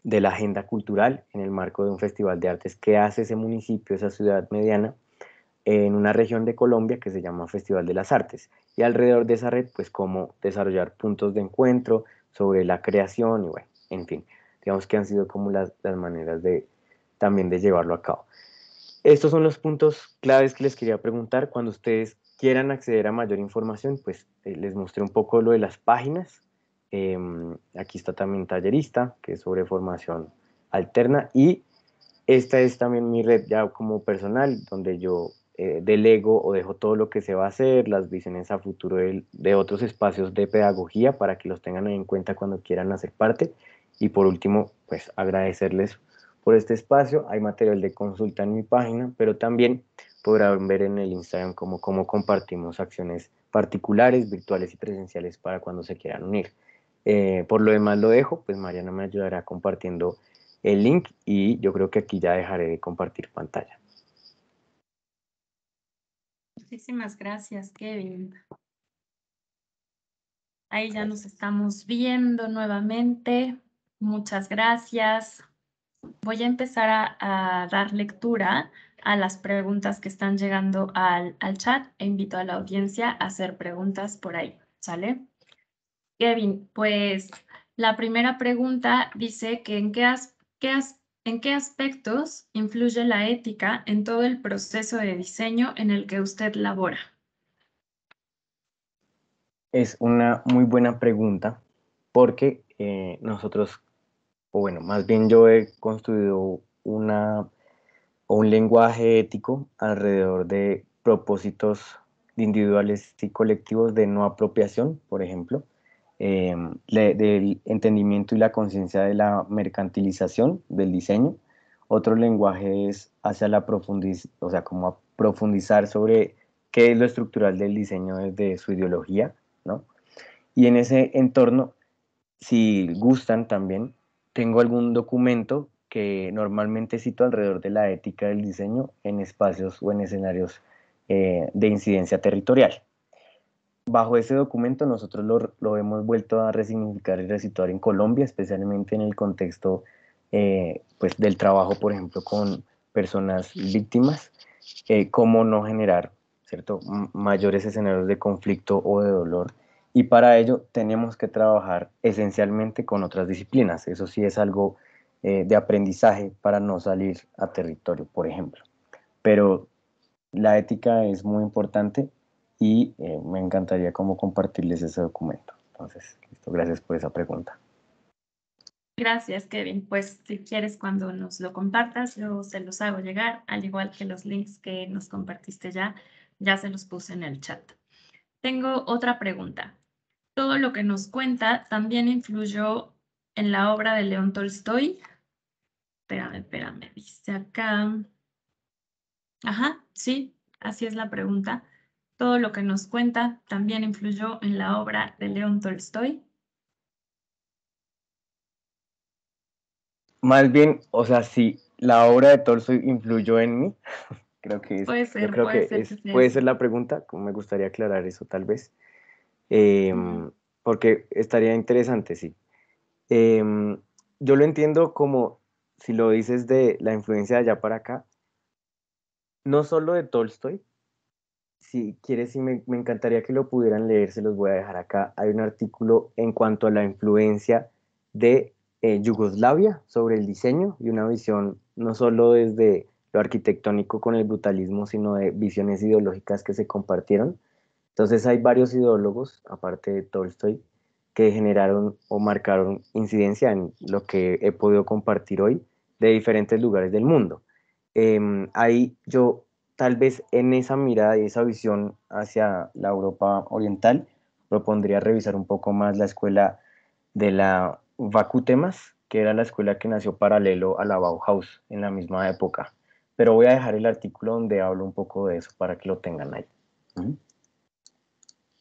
B: la agenda cultural en el marco de un festival de artes que hace ese municipio, esa ciudad mediana, en una región de Colombia que se llama Festival de las Artes. Y alrededor de esa red, pues cómo desarrollar puntos de encuentro sobre la creación y bueno, en fin. Digamos que han sido como las, maneras de también de llevarlo a cabo. Estos son los puntos claves que les quería preguntar. Cuando ustedes quieran acceder a mayor información, pues eh, les mostré un poco lo de las páginas. Em, aquí está también Tallerista, que es sobre formación alterna. Y esta es también mi red ya como personal, donde yo eh, delego o dejo todo lo que se va a hacer, las visiones a futuro de otros espacios de pedagogía para que los tengan en cuenta cuando quieran hacer parte. Y por último, pues agradecerles por este espacio. Hay material de consulta en mi página, pero también podrán ver en el Instagram cómo, cómo compartimos acciones particulares, virtuales y presenciales para cuando se quieran unir. Eh, por lo demás lo dejo, pues Mariana me ayudará compartiendo el link y yo creo que aquí ya dejaré de compartir pantalla.
A: Muchísimas gracias, Kevin. Ahí ya nos estamos viendo nuevamente. Muchas gracias. Voy a empezar a, dar lectura a las preguntas que están llegando al, chat e invito a la audiencia a hacer preguntas por ahí, ¿sale? Kevin, pues la primera pregunta dice que en qué, en qué aspectos influye la ética en todo el proceso de diseño en el que usted labora.
B: Es una muy buena pregunta porque eh, nosotros o bueno, más bien yo he construido una, un lenguaje ético alrededor de propósitos individuales y colectivos de no apropiación, por ejemplo, em, del entendimiento y la conciencia de la mercantilización del diseño. Otro lenguaje es hacia la profundización, o sea, como profundizar sobre qué es lo estructural del diseño desde su ideología, ¿no? Y en ese entorno, si gustan también, tengo algún documento que normalmente cito alrededor de la ética del diseño en espacios o en escenarios eh, de incidencia territorial. Bajo ese documento nosotros lo, hemos vuelto a resignificar y resituar en Colombia, especialmente en el contexto eh, pues, del trabajo, por ejemplo, con personas víctimas, eh, cómo no generar ¿cierto? mayores escenarios de conflicto o de dolor y para ello tenemos que trabajar esencialmente con otras disciplinas. Eso sí es algo eh, de aprendizaje para no salir a territorio, por ejemplo. Pero la ética es muy importante y eh, me encantaría como compartirles ese documento. Entonces, listo, gracias por esa pregunta.
A: Gracias, Kevin. Pues si quieres, cuando nos lo compartas, yo se los hago llegar, al igual que los links que nos compartiste ya, ya se los puse en el chat. Tengo otra pregunta todo lo que nos cuenta también influyó en la obra de León Tolstoy. Espérame, espérame, dice acá. Ajá, sí, así es la pregunta. Todo lo que nos cuenta también influyó en la obra de León Tolstoy.
B: Más bien, o sea, si la obra de Tolstoy influyó en mí, creo que es, puede ser, puede ser puede ser la pregunta, como me gustaría aclarar eso tal vez. Em, porque estaría interesante, sí. Em, yo lo entiendo como, si lo dices de la influencia de allá para acá, no solo de Tolstoy, si quieres, si me, encantaría que lo pudieran leer, se los voy a dejar acá. Hay un artículo en cuanto a la influencia de eh, Yugoslavia sobre el diseño y una visión no solo desde lo arquitectónico con el brutalismo, sino de visiones ideológicas que se compartieron. Entonces hay varios ideólogos, aparte de Tolstoy, que generaron o marcaron incidencia en lo que he podido compartir hoy de diferentes lugares del mundo. Em, ahí yo tal vez en esa mirada y esa visión hacia la Europa oriental propondría revisar un poco más la escuela de la temas que era la escuela que nació paralelo a la Bauhaus en la misma época. Pero voy a dejar el artículo donde hablo un poco de eso para que lo tengan ahí.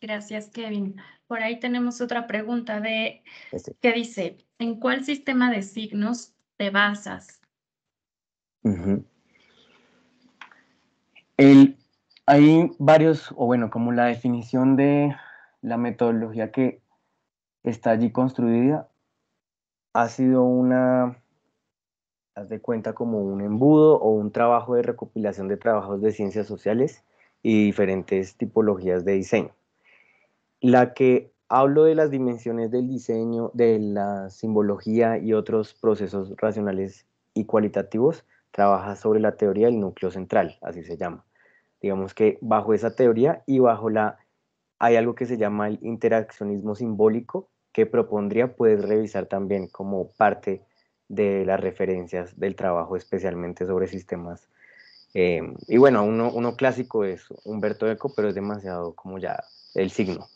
A: Gracias, Kevin. Por ahí tenemos otra pregunta de que dice, ¿en cuál sistema de signos te basas?
B: hay varios, o bueno, como la definición de la metodología que está allí construida, ha sido una, haz de cuenta como un embudo o un trabajo de recopilación de trabajos de ciencias sociales y diferentes tipologías de diseño. La que hablo de las dimensiones del diseño, de la simbología y otros procesos racionales y cualitativos, trabaja sobre la teoría del núcleo central, así se llama. Digamos que bajo esa teoría y bajo la hay algo que se llama el interaccionismo simbólico que propondría puedes revisar también como parte de las referencias del trabajo, especialmente sobre sistemas. Eh, y bueno, uno, uno clásico es Humberto Eco, pero es demasiado como ya el signo.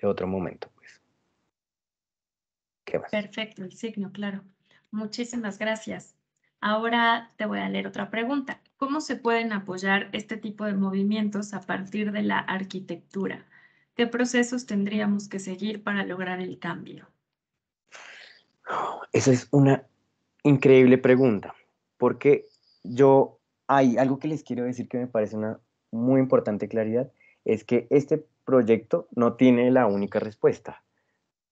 B: De otro momento, pues.
A: Perfecto, el signo, claro. Muchísimas gracias. Ahora te voy a leer otra pregunta. ¿Cómo se pueden apoyar este tipo de movimientos a partir de la arquitectura? ¿Qué procesos tendríamos que seguir para lograr el cambio?
B: Esa es una increíble pregunta, porque yo hay algo que les quiero decir que me parece una muy importante claridad, es que este proyecto no tiene la única respuesta.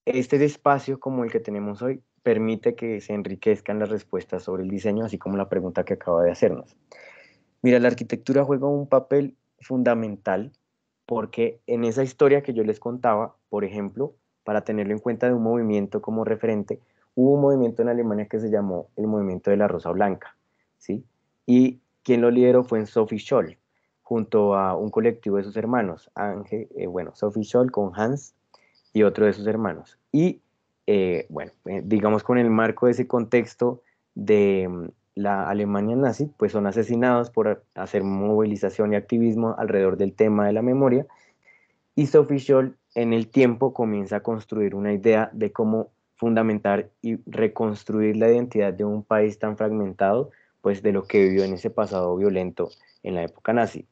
B: Este espacio como el que tenemos hoy permite que se enriquezcan las respuestas sobre el diseño, así como la pregunta que acaba de hacernos. Mira, la arquitectura juega un papel fundamental porque en esa historia que yo les contaba, por ejemplo, para tenerlo en cuenta de un movimiento como referente, hubo un movimiento en Alemania que se llamó el movimiento de la Rosa Blanca, ¿sí? Y quien lo lideró fue Sophie Scholl junto a un colectivo de sus hermanos, Ángel, eh, bueno, Sophie Scholl con Hans y otro de sus hermanos. Y eh, bueno, eh, digamos con el marco de ese contexto de mm, la Alemania nazi, pues son asesinados por hacer movilización y activismo alrededor del tema de la memoria. Y Sophie Scholl en el tiempo comienza a construir una idea de cómo fundamentar y reconstruir la identidad de un país tan fragmentado, pues de lo que vivió en ese pasado violento en la época nazi.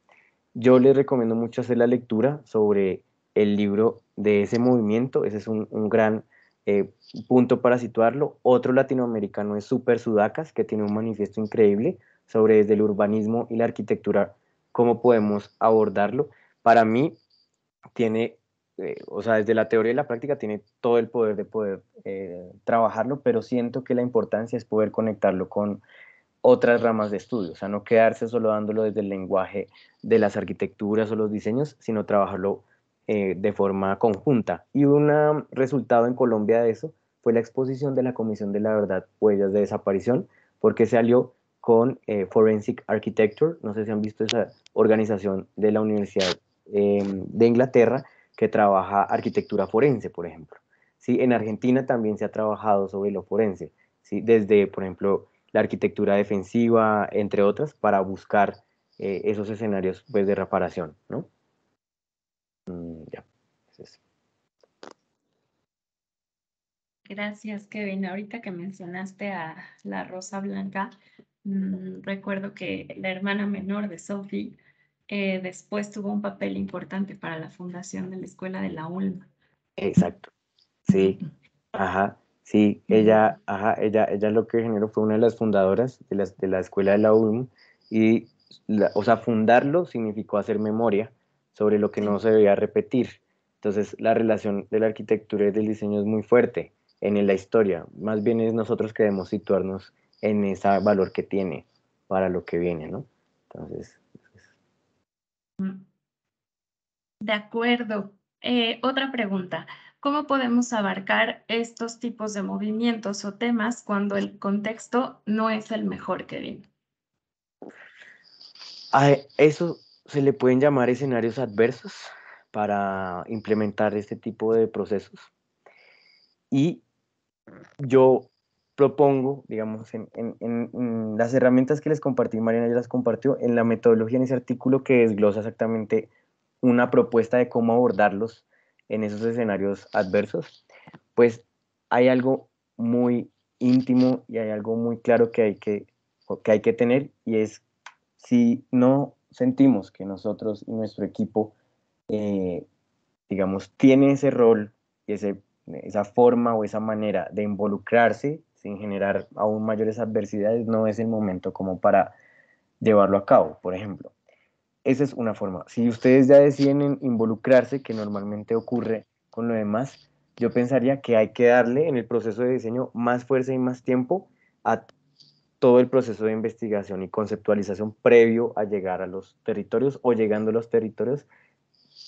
B: Yo les recomiendo mucho hacer la lectura sobre el libro de ese movimiento, ese es un, gran eh, punto para situarlo. Otro latinoamericano es Super Sudacas, que tiene un manifiesto increíble sobre desde el urbanismo y la arquitectura, cómo podemos abordarlo. Para mí, tiene, eh, o sea, desde la teoría y la práctica, tiene todo el poder de poder eh, trabajarlo, pero siento que la importancia es poder conectarlo con otras ramas de estudio, o sea, no quedarse solo dándolo desde el lenguaje de las arquitecturas o los diseños, sino trabajarlo eh, de forma conjunta. Y un um, resultado en Colombia de eso fue la exposición de la Comisión de la Verdad Huellas de Desaparición, porque se alió con eh, Forensic Architecture, no sé si han visto esa organización de la Universidad em, de Inglaterra que trabaja arquitectura forense, por ejemplo. ¿Sí? En Argentina también se ha trabajado sobre lo forense, ¿sí? desde, por ejemplo, la arquitectura defensiva, entre otras, para buscar eh, esos escenarios pues, de reparación, ¿no? Mm, ya, es
A: Gracias, Kevin. Ahorita que mencionaste a la Rosa Blanca, mm, recuerdo que la hermana menor de Sophie eh, después tuvo un papel importante para la fundación de la Escuela de la ULMA.
B: Exacto, sí. Ajá. Sí, ella, ajá, ella, ella lo que generó fue una de las fundadoras de, de la escuela de la UIM y, o sea, fundarlo significó hacer memoria sobre lo que no se debía repetir. Entonces, la relación de la arquitectura y del diseño es muy fuerte en la historia. Más bien es nosotros que debemos situarnos en ese valor que tiene para lo que viene, ¿no? Entonces.
A: Mm. De acuerdo. Eh, otra pregunta. ¿Cómo podemos abarcar estos tipos de movimientos o temas cuando el contexto no es el mejor, Kevin?
B: A eso se le pueden llamar escenarios adversos para implementar este tipo de procesos. Y yo propongo, digamos, en, en, las herramientas que les compartí, Mariana ya las compartió, en la metodología, en ese artículo que desglosa exactamente una propuesta de cómo abordarlos en esos escenarios adversos, pues hay algo muy íntimo y hay algo muy claro que hay que, que, hay que tener y es si no sentimos que nosotros y nuestro equipo, eh, digamos, tiene ese rol y esa forma o esa manera de involucrarse sin generar aún mayores adversidades, no es el momento como para llevarlo a cabo, por ejemplo. Esa es una forma. Si ustedes ya deciden involucrarse, que normalmente ocurre con lo demás, yo pensaría que hay que darle en el proceso de diseño más fuerza y más tiempo a todo el proceso de investigación y conceptualización previo a llegar a los territorios o llegando a los territorios,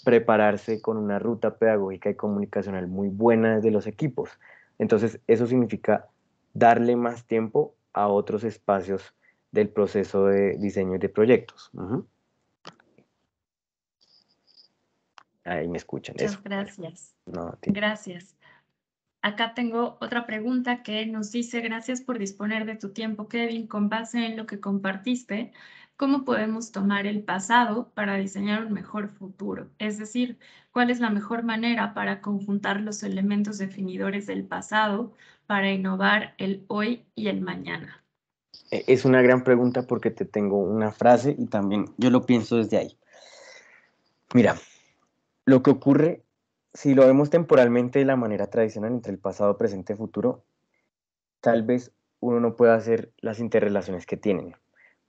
B: prepararse con una ruta pedagógica y comunicacional muy buena desde los equipos. Entonces, eso significa darle más tiempo a otros espacios del proceso de diseño de proyectos. Ahí me escuchan.
A: gracias. gracias. Acá tengo otra pregunta que nos dice, gracias por disponer de tu tiempo, Kevin, con base en lo que compartiste, ¿cómo podemos tomar el pasado para diseñar un mejor futuro? Es decir, ¿cuál es la mejor manera para conjuntar los elementos definidores del pasado para innovar el hoy y el mañana?
B: E, es una gran pregunta porque te tengo una frase y también yo lo pienso desde ahí. Mira, lo que ocurre, si lo vemos temporalmente de la manera tradicional entre el pasado, presente y futuro, tal vez uno no pueda hacer las interrelaciones que tienen,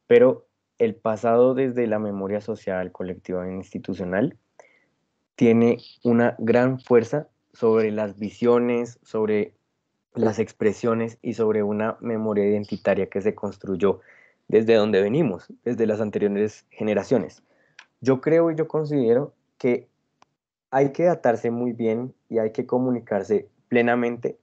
B: pero el pasado desde la memoria social, colectiva e institucional tiene una gran fuerza sobre las visiones, sobre las expresiones y sobre una memoria identitaria que se construyó desde donde venimos, desde las anteriores generaciones. Yo creo y yo considero que hay que atarse muy bien y hay que comunicarse plenamente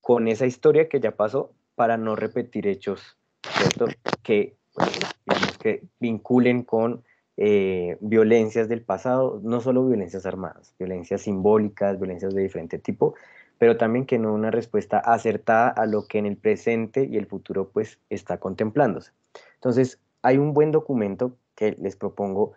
B: con esa historia que ya pasó para no repetir hechos, ¿cierto? Que, pues, vinculen con eh, violencias del pasado, no solo violencias armadas, violencias simbólicas, violencias de diferente tipo, pero también que no una respuesta acertada a lo que en el presente y el futuro pues está contemplándose. Entonces, hay un buen documento que les propongo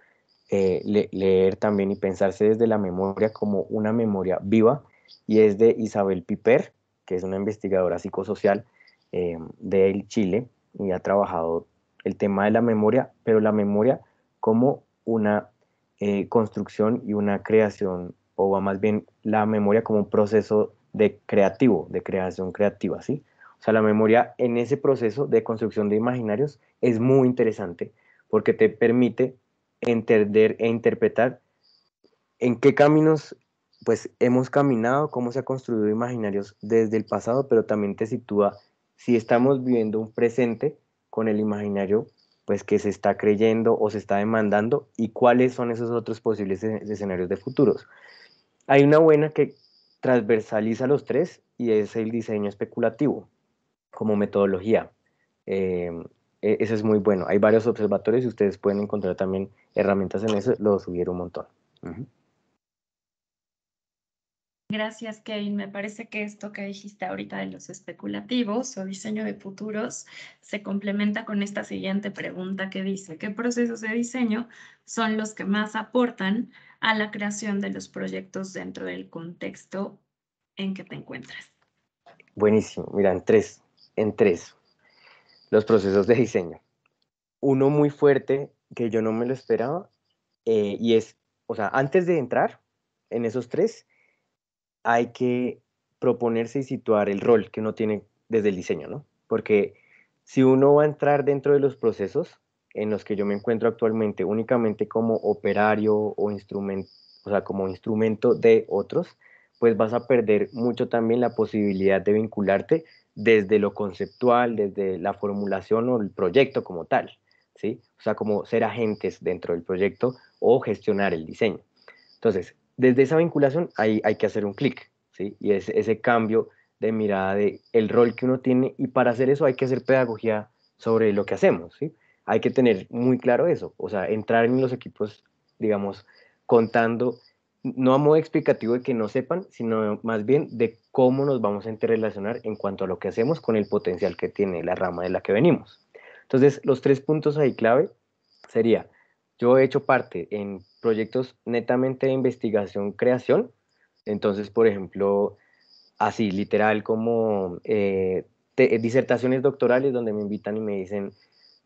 B: eh, leer también y pensarse desde la memoria como una memoria viva y es de Isabel Piper, que es una investigadora psicosocial eh, de Chile y ha trabajado el tema de la memoria, pero la memoria como una eh, construcción y una creación, o más bien la memoria como un proceso de creativo, de creación creativa, ¿sí? O sea, la memoria en ese proceso de construcción de imaginarios es muy interesante porque te permite entender e interpretar en qué caminos pues hemos caminado, cómo se ha construido imaginarios desde el pasado, pero también te sitúa si estamos viviendo un presente con el imaginario pues que se está creyendo o se está demandando y cuáles son esos otros posibles e-, escenarios de futuros. Hay una buena que transversaliza los tres y es el diseño especulativo como metodología. Em, eh, ese es muy bueno. Hay varios observatorios y ustedes pueden encontrar también herramientas en eso, lo subieron un montón.
A: Gracias, Kevin. Me parece que esto que dijiste ahorita de los especulativos o diseño de futuros se complementa con esta siguiente pregunta que dice, ¿qué procesos de diseño son los que más aportan a la creación de los proyectos dentro del contexto en que te encuentras?
B: Buenísimo. Mira, en tres, en tres los procesos de diseño. Uno muy fuerte que yo no me lo esperaba eh, y es, o sea, antes de entrar en esos tres, hay que proponerse y situar el rol que uno tiene desde el diseño, ¿no? Porque si uno va a entrar dentro de los procesos en los que yo me encuentro actualmente únicamente como operario o instrumento, o sea, como instrumento de otros, pues vas a perder mucho también la posibilidad de vincularte desde lo conceptual, desde la formulación o el proyecto como tal, ¿sí? O sea, como ser agentes dentro del proyecto o gestionar el diseño. Entonces, desde esa vinculación hay, que hacer un clic, ¿sí? Y es ese cambio de mirada de el rol que uno tiene y para hacer eso hay que hacer pedagogía sobre lo que hacemos, ¿sí? Hay que tener muy claro eso, o sea, entrar en los equipos, digamos, contando no a modo explicativo de que no sepan, sino más bien de cómo nos vamos a interrelacionar en cuanto a lo que hacemos con el potencial que tiene la rama de la que venimos. Entonces, los tres puntos ahí clave sería, yo he hecho parte en proyectos netamente de investigación, creación, entonces, por ejemplo, así, literal, como eh, eh, disertaciones doctorales donde me invitan y me dicen,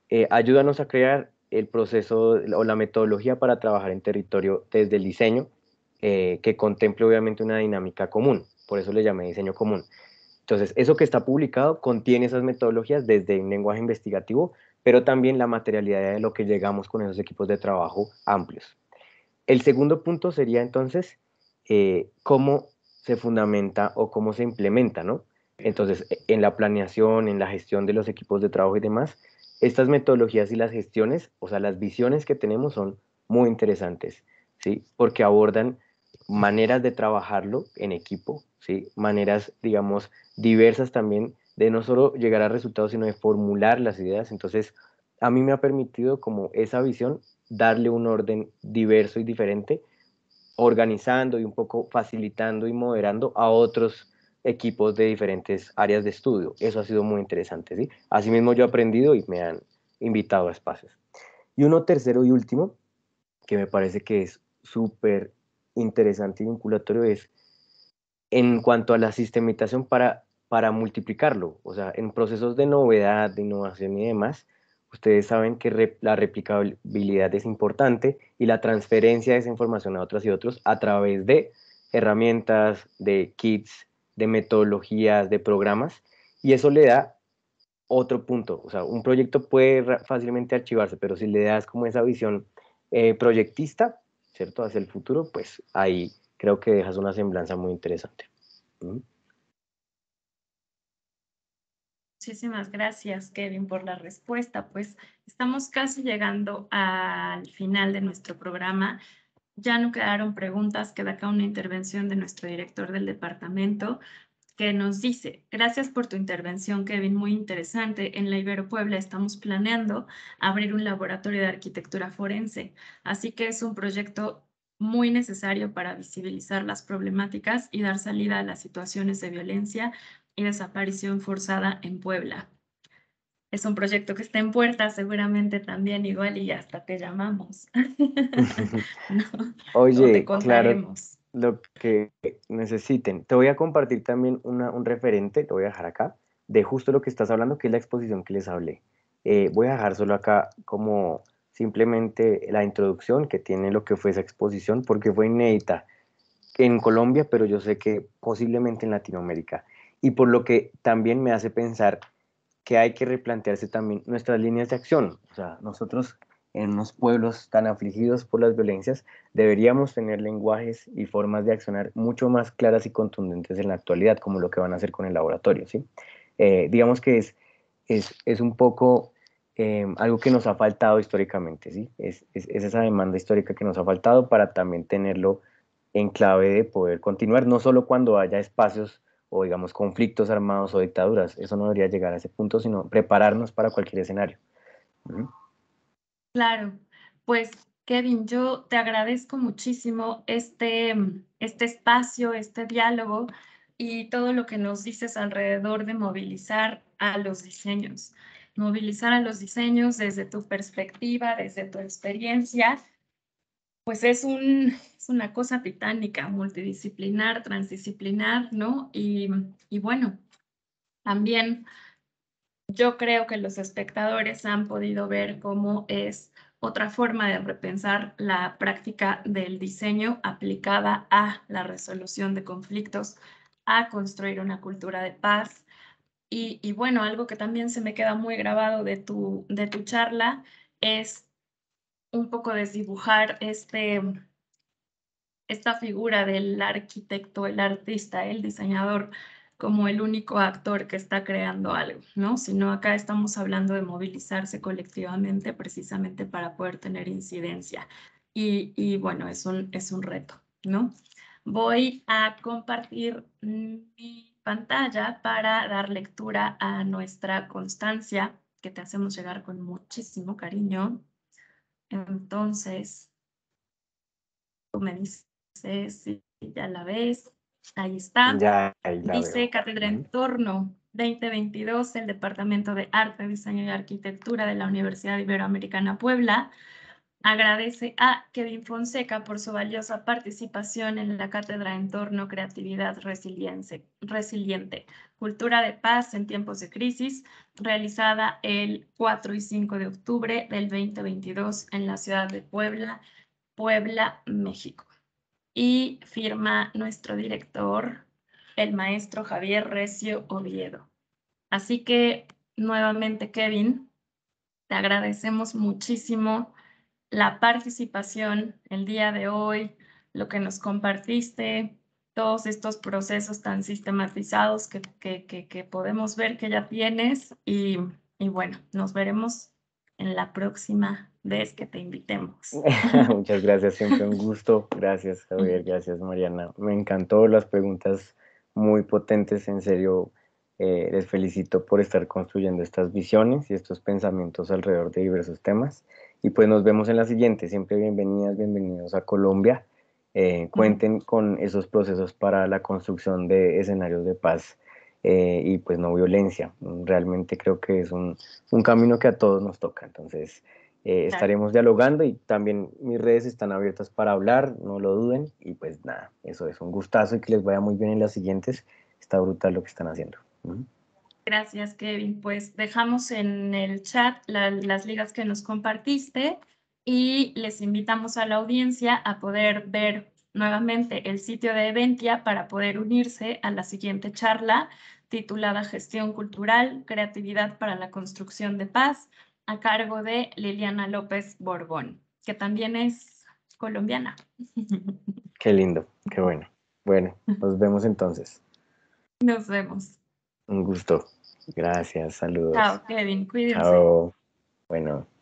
B: eh, ayúdanos a crear el proceso o la metodología para trabajar en territorio desde el diseño eh, que contemple obviamente una dinámica común, por eso le llamé diseño común. Entonces, eso que está publicado contiene esas metodologías desde un lenguaje investigativo, pero también la materialidad de lo que llegamos con esos equipos de trabajo amplios. El segundo punto sería entonces eh, cómo se fundamenta o cómo se implementa, ¿no? Entonces, en la planeación, en la gestión de los equipos de trabajo y demás, estas metodologías y las gestiones, o sea, las visiones que tenemos son muy interesantes, ¿sí? Porque abordan maneras de trabajarlo en equipo, ¿sí? maneras, digamos, diversas también de no solo llegar a resultados, sino de formular las ideas. Entonces, a mí me ha permitido como esa visión darle un orden diverso y diferente, organizando y un poco facilitando y moderando a otros equipos de diferentes áreas de estudio. Eso ha sido muy interesante, ¿sí? Asimismo yo he aprendido y me han invitado a espacios. Y uno tercero y último, que me parece que es súper interesante y vinculatorio es en cuanto a la sistematización para, para multiplicarlo. O sea, en procesos de novedad, de innovación y demás, ustedes saben que la replicabilidad es importante y la transferencia de esa información a otras y otros a través de herramientas, de kits, de metodologías, de programas, y eso le da otro punto. O sea, un proyecto puede fácilmente archivarse, pero si le das como esa visión eh, proyectista, ¿cierto? Hacia el futuro, pues ahí creo que dejas una semblanza muy interesante.
A: Muchísimas gracias, Kevin, por la respuesta. Pues estamos casi llegando al final de nuestro programa. Ya no quedaron preguntas, queda acá una intervención de nuestro director del departamento, que nos dice, gracias por tu intervención, Kevin, muy interesante. En la Ibero Puebla estamos planeando abrir un laboratorio de arquitectura forense, así que es un proyecto muy necesario para visibilizar las problemáticas y dar salida a las situaciones de violencia y desaparición forzada en Puebla. Es un proyecto que está en puerta, seguramente también igual y hasta te llamamos.
B: Oye, claro lo que necesiten. Te voy a compartir también un referente, te voy a dejar acá, de justo lo que estás hablando, que es la exposición que les hablé. Eh, voy a dejar solo acá como simplemente la introducción que tiene lo que fue esa exposición, porque fue inédita en Colombia, pero yo sé que posiblemente en Latinoamérica. Y por lo que también me hace pensar que hay que replantearse también nuestras líneas de acción. O sea, nosotros en unos pueblos tan afligidos por las violencias, deberíamos tener lenguajes y formas de accionar mucho más claras y contundentes en la actualidad, como lo que van a hacer con el laboratorio. ¿sí? Eh, digamos que es, es, un poco eh, algo que nos ha faltado históricamente, ¿sí? Es, esa demanda histórica que nos ha faltado para también tenerlo en clave de poder continuar, no solo cuando haya espacios o digamos conflictos armados o dictaduras, eso no debería llegar a ese punto, sino prepararnos para cualquier escenario.
A: Claro, pues Kevin, yo te agradezco muchísimo este, mm, este espacio, este diálogo y todo lo que nos dices alrededor de movilizar a los diseños, movilizar a los diseños desde tu perspectiva, desde tu experiencia. Pues es, una cosa titánica, multidisciplinar, transdisciplinar, ¿no? Y, y bueno, también yo creo que los espectadores han podido ver cómo es otra forma de repensar la práctica del diseño aplicada a la resolución de conflictos, a construir una cultura de paz. Y, bueno, algo que también se me queda muy grabado de tu, de tu charla es un poco desdibujar este, esta figura del arquitecto, el artista, el diseñador, como el único actor que está creando algo, ¿no? Sino acá estamos hablando de movilizarse colectivamente precisamente para poder tener incidencia. Y, bueno, es un, es un reto, ¿no? Voy a compartir mi pantalla para dar lectura a nuestra constancia que te hacemos llegar con muchísimo cariño. Entonces, tú me dices si ya la ves. Ahí está. Dice Cátedra Entorno 2022, el Departamento de Arte, Diseño y Arquitectura de la Universidad Iberoamericana Puebla. Agradece a Kevin Fonseca por su valiosa participación en la Cátedra Entorno Creatividad Resiliente, Cultura de Paz en Tiempos de Crisis, realizada el 4 y 5 de octubre del 2022 en la ciudad de Puebla, Puebla, México y firma nuestro director, el maestro Javier Recio Oviedo. Así que nuevamente, Kevin, te agradecemos muchísimo la participación el día de hoy, lo que nos compartiste, todos estos procesos tan sistematizados que, podemos ver que ya tienes y, y bueno, nos veremos en la próxima vez que te invitemos.
B: Muchas gracias, siempre un gusto. Gracias, Javier, gracias, Mariana. Me encantó las preguntas muy potentes, en serio. Eh, les felicito por estar construyendo estas visiones y estos pensamientos alrededor de diversos temas. Y pues nos vemos en la siguiente. Siempre bienvenidas, bienvenidos a Colombia. Eh, cuenten con esos procesos para la construcción de escenarios de paz eh, y pues no violencia. Mm, realmente creo que es un, camino que a todos nos toca. Entonces eh, estaremos dialogando y también mis redes están abiertas para hablar, no lo duden. Y pues nada, eso es un gustazo y que les vaya muy bien en las siguientes. Está brutal lo que están haciendo.
A: Gracias, Kevin. Pues dejamos en el chat las ligas que nos compartiste y les invitamos a la audiencia a poder ver nuevamente el sitio de Eventia para poder unirse a la siguiente charla titulada Gestión Cultural, Creatividad para la Construcción de Paz, a cargo de Liliana López Borbón, que también es colombiana.
B: Qué lindo, qué bueno. Bueno, nos vemos entonces.
A: Nos vemos.
B: Un gusto. Gracias, saludos. Chao,
A: Kevin, cuídense.
B: Chao. Bueno.